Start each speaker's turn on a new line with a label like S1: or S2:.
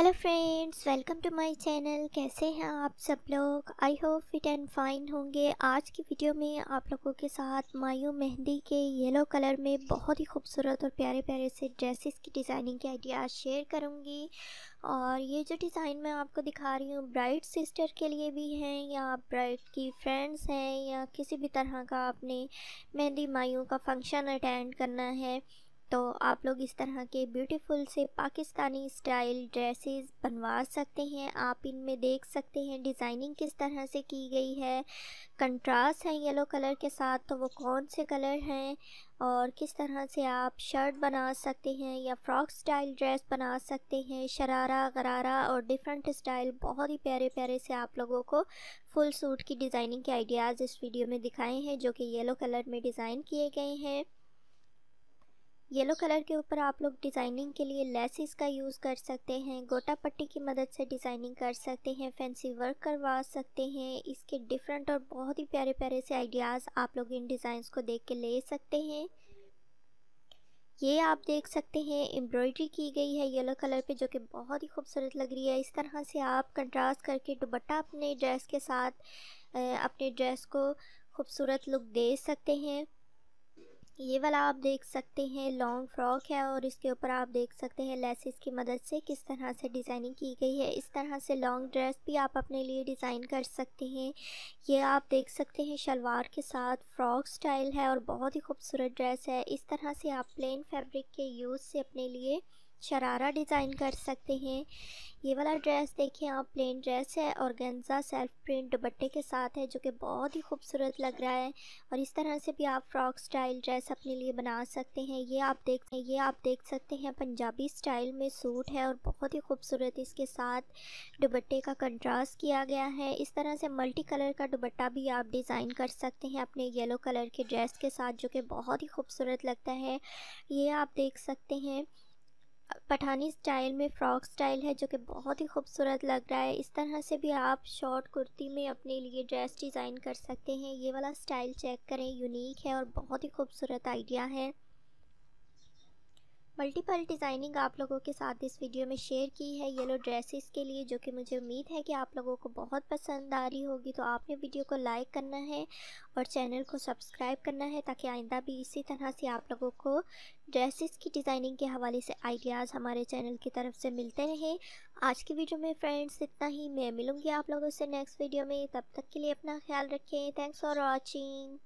S1: hello friends welcome to my channel कैसे हैं आप सब लोग I hope fit and fine होंगे आज की वीडियो में आप लोगों के साथ मायू मेहंदी के येलो कलर में बहुत ही खूबसूरत और प्यारे प्यारे से ड्रेसेस की डिज़ाइनिंग के आइडियाज़ शेयर करूंगी और ये जो डिज़ाइन मैं आपको दिखा रही हूँ ब्राइड सिस्टर के लिए भी हैं या आप ब्राइड की फ्रेंड्स हैं या किसी भी तरह का आपने मेहंदी मायू का फंक्शन अटेंड करना है तो आप लोग इस तरह के ब्यूटीफुल से पाकिस्तानी स्टाइल ड्रेसेस बनवा सकते हैं आप इनमें देख सकते हैं डिज़ाइनिंग किस तरह से की गई है कंट्रास्ट है येलो कलर के साथ तो वो कौन से कलर हैं और किस तरह से आप शर्ट बना सकते हैं या फ्रॉक स्टाइल ड्रेस बना सकते हैं शरारा गरारा और डिफरेंट स्टाइल बहुत ही प्यारे प्यारे से आप लोगों को फुल सूट की डिज़ाइनिंग के आइडियाज़ इस वीडियो में दिखाए हैं जो कि येलो कलर में डिज़ाइन किए गए हैं येलो कलर के ऊपर आप लोग डिज़ाइनिंग के लिए लेसिस का यूज़ कर सकते हैं गोटा पट्टी की मदद से डिज़ाइनिंग कर सकते हैं फैंसी वर्क करवा सकते हैं इसके डिफरेंट और बहुत ही प्यारे प्यारे से आइडियाज़ आप लोग इन डिज़ाइंस को देख के ले सकते हैं ये आप देख सकते हैं एम्ब्रॉयडरी की गई है येलो कलर पे जो कि बहुत ही खूबसूरत लग रही है इस तरह से आप कंट्रास्ट करके दुपट्टा अपने ड्रेस के साथ अपने ड्रेस को खूबसूरत लुक दे सकते हैं ये वाला आप देख सकते हैं लॉन्ग फ्रॉक है और इसके ऊपर आप देख सकते हैं लेसिस की मदद से किस तरह से डिज़ाइनिंग की गई है इस तरह से लॉन्ग ड्रेस भी आप अपने लिए डिज़ाइन कर सकते हैं ये आप देख सकते हैं शलवार के साथ फ्रॉक स्टाइल है और बहुत ही खूबसूरत ड्रेस है इस तरह से आप प्लेन फैब्रिक के यूज़ से अपने लिए शरारा डिज़ाइन कर सकते हैं ये वाला ड्रेस देखिए आप प्लेन ड्रेस है और गेंजा सेल्फ प्रिंट दुपट्टे के साथ है जो कि बहुत ही खूबसूरत लग रहा है और इस तरह से भी आप फ्रॉक स्टाइल ड्रेस अपने लिए बना सकते हैं ये आप देख ये आप देख सकते हैं पंजाबी स्टाइल में सूट है और बहुत ही खूबसूरत इसके साथ दुपट्टे का कंट्रास्ट किया गया है इस तरह से मल्टी कलर का दुपट्टा भी आप डिज़ाइन कर सकते हैं अपने येलो कलर के ड्रेस के साथ जो कि बहुत ही खूबसूरत लगता है ये आप देख सकते हैं पठानी स्टाइल में फ़्रॉक स्टाइल है जो कि बहुत ही खूबसूरत लग रहा है इस तरह से भी आप शॉर्ट कुर्ती में अपने लिए ड्रेस डिज़ाइन कर सकते हैं ये वाला स्टाइल चेक करें यूनिक है और बहुत ही खूबसूरत आइडिया है मल्टीपल डिज़ाइनिंग आप लोगों के साथ इस वीडियो में शेयर की है येलो ड्रेसेस के लिए जो कि मुझे उम्मीद है कि आप लोगों को बहुत पसंद आ रही होगी तो आपने वीडियो को लाइक करना है और चैनल को सब्सक्राइब करना है ताकि आइंदा भी इसी तरह से आप लोगों को ड्रेसेस की डिज़ाइनिंग के हवाले से आइडियाज़ हमारे चैनल की तरफ से मिलते रहें आज की वीडियो में फ्रेंड्स इतना ही मैं मिलूँगी आप लोगों से नेक्स्ट वीडियो में तब तक के लिए अपना ख्याल रखें थैंक्स फॉर वॉचिंग